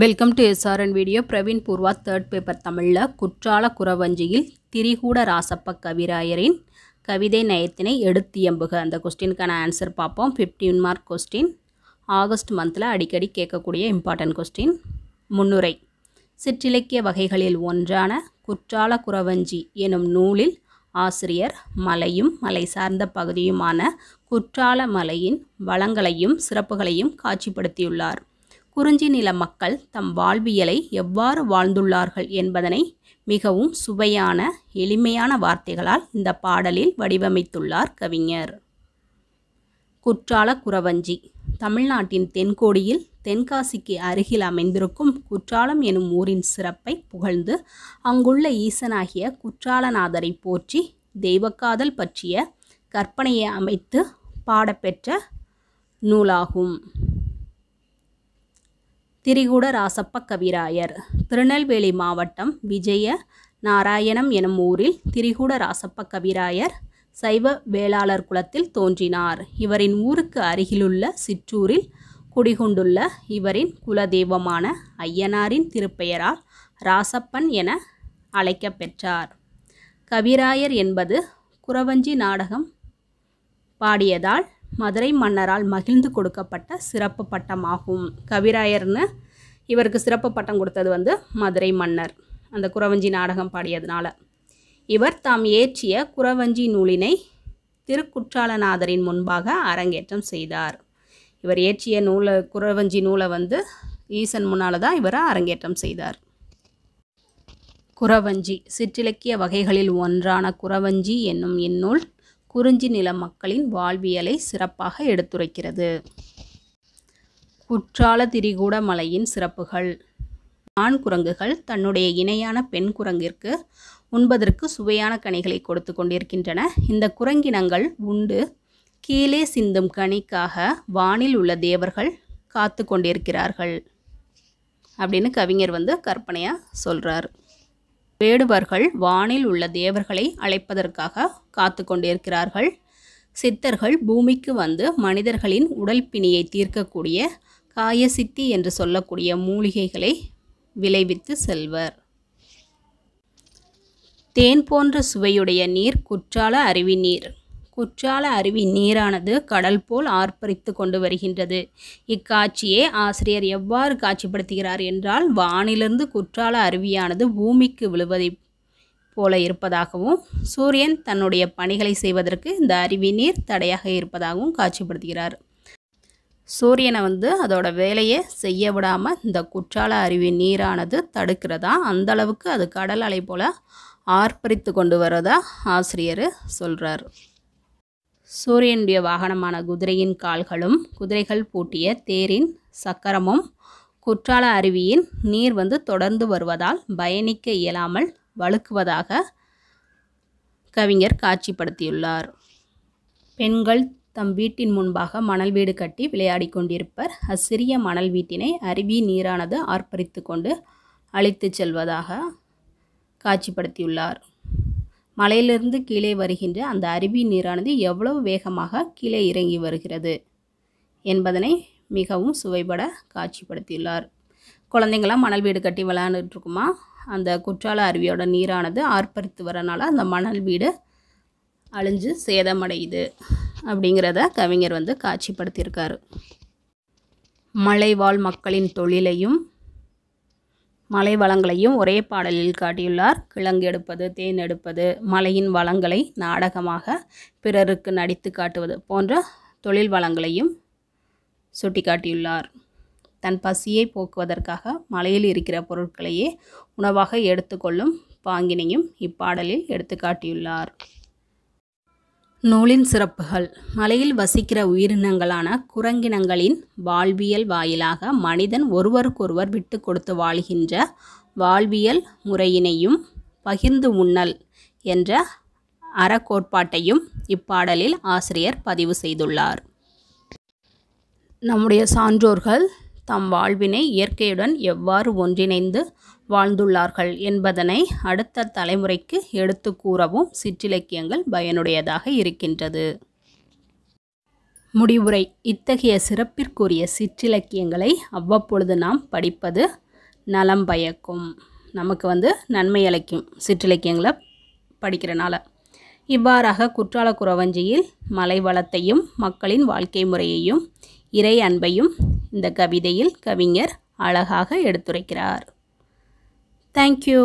welcome to SRN video Praveen Poorva third paper தமிழில் குற்றால குறவஞ்சியில் திரிகூட ராசப்ப கவிராயரின் கவிதை நயத்தினை எடுத்தியம்புக அந்த கொஸ்டினுக்கான ஆன்சர் பார்ப்போம் ஃபிஃப்டீன் மார்க் கொஸ்டின் ஆகஸ்ட் மந்தில் அடிக்கடி கேட்கக்கூடிய இம்பார்ட்டன்ட் கொஸ்டின் முன்னுரை சிற்றிலக்கிய வகைகளில் ஒன்றான குற்றால குறவஞ்சி எனும் நூலில் ஆசிரியர் மலையும் மலை சார்ந்த பகுதியுமான குற்றால மலையின் வளங்களையும் சிறப்புகளையும் காட்சிப்படுத்தியுள்ளார் குறிஞ்சி நில மக்கள் தம் வாழ்வியலை எவ்வாறு வாழ்ந்துள்ளார்கள் என்பதனை மிகவும் சுவையான எளிமையான வார்த்தைகளால் இந்த பாடலில் வடிவமைத்துள்ளார் கவிஞர் குற்றால குறவஞ்சி தமிழ்நாட்டின் தென்கோடியில் தென்காசிக்கு அருகில் அமைந்திருக்கும் குற்றாலம் எனும் ஊரின் சிறப்பை புகழ்ந்து அங்குள்ள ஈசனாகிய குற்றாலநாதரை போற்றி தெய்வக்காதல் பற்றிய கற்பனையை அமைத்து பாடப்பெற்ற நூலாகும் திரிகூட ராசப்ப கவிராயர் திருநெல்வேலி மாவட்டம் விஜய நாராயணம் எனும் ஊரில் திரிகூட ராசப்ப கவிராயர் சைவ வேளாளர் குலத்தில் தோன்றினார் இவரின் ஊருக்கு அருகிலுள்ள சிற்றூரில் குடிகொண்டுள்ள இவரின் குலதெய்வமான ஐயனாரின் திருப்பெயரால் ராசப்பன் என அழைக்கப்பெற்றார் கவிராயர் என்பது குறவஞ்சி நாடகம் பாடியதால் மதுரை மன்னரால் மகிழ்ந்து கொடுக்கப்பட்ட சிறப்பு பட்டமாகும் கவிராயர்னு இவருக்கு சிறப்பு பட்டம் கொடுத்தது வந்து மதுரை மன்னர் அந்த குறவஞ்சி நாடகம் பாடியதுனால இவர் தாம் இயற்றிய குறவஞ்சி நூலினை திருக்குற்றாலநாதரின் முன்பாக அரங்கேற்றம் செய்தார் இவர் ஏற்றிய நூலை குறவஞ்சி நூலை வந்து ஈசன் முன்னால் தான் இவர் அரங்கேற்றம் செய்தார் குறவஞ்சி சிற்றிலக்கிய வகைகளில் ஒன்றான குறவஞ்சி என்னும் இந்நூல் குறிஞ்சி நில மக்களின் வாழ்வியலை சிறப்பாக எடுத்துரைக்கிறது குற்றால திரிகூட மலையின் சிறப்புகள் ஆண் குரங்குகள் தன்னுடைய இணையான பெண் குரங்கிற்கு உண்பதற்கு சுவையான கனிகளை கொடுத்து கொண்டிருக்கின்றன இந்த குரங்கினங்கள் உண்டு கீழே சிந்தும் கனிக்காக வானில் உள்ள தேவர்கள் காத்து கொண்டிருக்கிறார்கள் அப்படின்னு கவிஞர் வந்து கற்பனையாக சொல்கிறார் வேடுவர்கள் வானில் உள்ள தேவர்களை அழைப்பதற்காக காத்து கொண்டிருக்கிறார்கள் சித்தர்கள் பூமிக்கு வந்து மனிதர்களின் உடல் பிணியை தீர்க்கக்கூடிய காயசித்தி என்று சொல்லக்கூடிய மூலிகைகளை விளைவித்து செல்வர் தேன் போன்ற சுவையுடைய நீர் குற்றால அருவி நீர் குற்றால அருவி நீரானது கடல் போல் ஆர்ப்பரித்து கொண்டு வருகின்றது இக்காட்சியை ஆசிரியர் எவ்வாறு காட்சிப்படுத்துகிறார் என்றால் வானிலிருந்து குற்றால அருவியானது பூமிக்கு விழுவதை போல இருப்பதாகவும் சூரியன் தன்னுடைய பணிகளை செய்வதற்கு இந்த அருவி நீர் தடையாக இருப்பதாகவும் காட்சிப்படுத்துகிறார் சூரியனை வந்து அதோட வேலையை செய்ய விடாமல் இந்த குற்றால அருவி நீரானது தடுக்கிறதா அந்த அளவுக்கு அது கடல் அலை போல் ஆர்ப்பரித்து கொண்டு வரதா ஆசிரியர் சொல்கிறார் சூரியனுடைய வாகனமான குதிரையின் கால்களும் குதிரைகள் பூட்டிய தேரின் சக்கரமும் குற்றால அருவியின் நீர் வந்து தொடர்ந்து வருவதால் பயணிக்க இயலாமல் வழுக்குவதாக கவிஞர் காட்சிப்படுத்தியுள்ளார் பெண்கள் தம் வீட்டின் முன்பாக மணல் வீடு கட்டி விளையாடி கொண்டிருப்பர் அச்சிறிய மணல் வீட்டினை அருவி நீரானது ஆர்ப்பரித்து கொண்டு அழித்து செல்வதாக காட்சிப்படுத்தியுள்ளார் மலையிலிருந்து கீழே வருகின்ற அந்த அருவி நீரானது எவ்வளவு வேகமாக கீழே இறங்கி வருகிறது என்பதனை மிகவும் சுவைபட காட்சிப்படுத்தியுள்ளார் குழந்தைங்களாம் மணல் வீடு கட்டி விளையாண்டுட்டுருக்குமா அந்த குற்றால அருவியோட நீரானது ஆர்ப்பரித்து வரனால அந்த மணல் வீடு அழிஞ்சு சேதமடையுது அப்படிங்கிறத கவிஞர் வந்து காட்சிப்படுத்தியிருக்காரு மலைவாழ் மக்களின் தொழிலையும் மலை வளங்களையும் ஒரே பாடலில் காட்டியுள்ளார் கிழங்கு எடுப்பது தேன் எடுப்பது மலையின் வளங்களை நாடகமாக பிறருக்கு நடித்து காட்டுவது போன்ற தொழில் வளங்களையும் சுட்டிக்காட்டியுள்ளார் தன் பசியை போக்குவதற்காக மலையில் இருக்கிற பொருட்களையே உணவாக எடுத்துக்கொள்ளும் பாங்கினையும் இப்பாடலில் எடுத்துக்காட்டியுள்ளார் நூலின் சிறப்புகள் மலையில் வசிக்கிற உயிரினங்களான குரங்கினங்களின் வாழ்வியல் வாயிலாக மனிதன் ஒருவருக்கொருவர் விட்டு கொடுத்து வாழ்கின்ற வாழ்வியல் முறையினையும் பகிர்ந்து உண்ணல் என்ற அறக்கோட்பாட்டையும் இப்பாடலில் ஆசிரியர் பதிவு செய்துள்ளார் நம்முடைய சான்றோர்கள் தம் வாழ்வினை இயற்கையுடன் எவ்வாறு ஒன்றிணைந்து வாழ்ந்துள்ளார்கள் என்பதனை அடுத்த தலைமுறைக்கு எடுத்து கூறவும் சிற்றிலக்கியங்கள் பயனுடையதாக இருக்கின்றது முடிவுரை இத்தகைய சிறப்பிற்குரிய சிற்றிலக்கியங்களை அவ்வப்பொழுது நாம் படிப்பது நலம் பயக்கும் நமக்கு வந்து நன்மை அளிக்கும் சிற்றிலக்கியங்களை படிக்கிறனால இவ்வாறாக குற்றால குறவஞ்சியில் மலை வளத்தையும் மக்களின் வாழ்க்கை முறையையும் இறை அன்பையும் இந்த கவிதையில் கவிஞர் அழகாக எடுத்துரைக்கிறார் தேங்க்யூ